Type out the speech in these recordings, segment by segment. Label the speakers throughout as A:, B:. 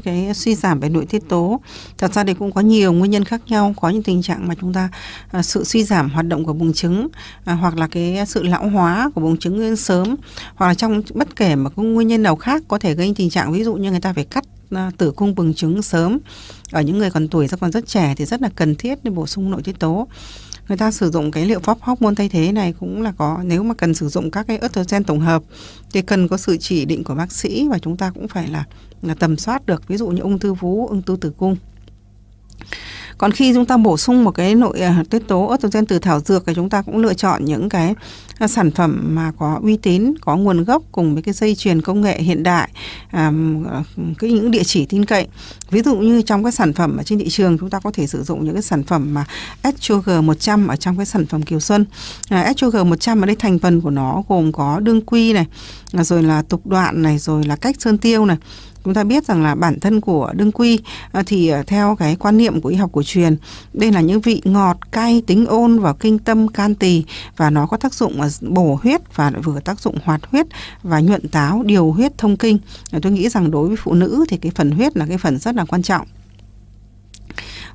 A: cái suy giảm về nội tiết tố thật ra thì cũng có nhiều nguyên nhân khác nhau có những tình trạng mà chúng ta à, sự suy giảm hoạt động của buồng trứng à, hoặc là cái sự lão hóa của buồng trứng sớm hoặc là trong bất kể mà cũng nguyên nhân nào khác có thể gây tình trạng ví dụ như người ta phải cắt à, tử cung buồng trứng sớm ở những người còn tuổi ra còn rất trẻ thì rất là cần thiết để bổ sung nội tiết tố người ta sử dụng cái liệu pháp hormone thay thế này cũng là có nếu mà cần sử dụng các cái estrogen tổng hợp thì cần có sự chỉ định của bác sĩ và chúng ta cũng phải là, là tầm soát được ví dụ như ung thư vú ung thư tử cung còn khi chúng ta bổ sung một cái nội à, tiết tố estrogen từ thảo dược thì chúng ta cũng lựa chọn những cái à, sản phẩm mà có uy tín có nguồn gốc cùng với cái dây chuyền công nghệ hiện đại à, cái những địa chỉ tin cậy ví dụ như trong các sản phẩm ở trên thị trường chúng ta có thể sử dụng những cái sản phẩm mà SGG 100 ở trong cái sản phẩm Kiều Xuân à, SGG 100 ở đây thành phần của nó gồm có đương quy này à, rồi là tục đoạn này rồi là cách sơn tiêu này chúng ta biết rằng là bản thân của đương quy ờ, thì ờ, theo cái quan niệm của y học cổ truyền đây là những vị ngọt cay tính ôn và kinh tâm can tỳ và nó có tác dụng ờ, bổ huyết và vừa tác dụng hoạt huyết và nhuận táo điều huyết thông kinh tôi nghĩ rằng đối với phụ nữ thì cái phần huyết là cái phần rất là quan trọng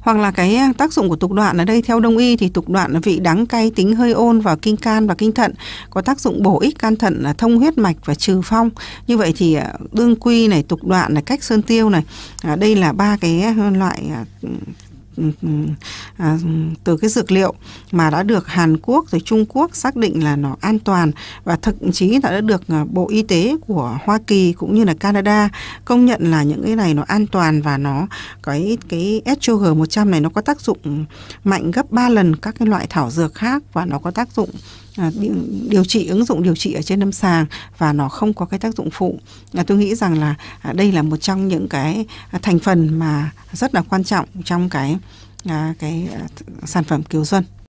A: hoặc là cái à, tác dụng của tục đoạn ở đây theo đông y thì tục đoạn vị đắng cay tính hơi ôn vào kinh can và kinh thận có tác dụng bổ ích can thận là thông huyết mạch và trừ phong như vậy thì à, đương quy này tục đoạn này cách sơn tiêu này à, đây là ba cái loại À, từ cái dược liệu mà đã được Hàn Quốc rồi Trung Quốc xác định là nó an toàn và thậm chí là đã được à, Bộ Y tế của Hoa Kỳ cũng như là Canada công nhận là những cái này nó an toàn và nó cái cái SCOG 100 này nó có tác dụng mạnh gấp 3 lần các cái loại thảo dược khác và nó có tác dụng À, điều trị ứng dụng điều trị ở trên lâm sàng và nó không có cái tác dụng phụ à, tôi nghĩ rằng là à, đây là một trong những cái thành phần mà rất là quan trọng trong cái cái sản phẩm kiều xuân.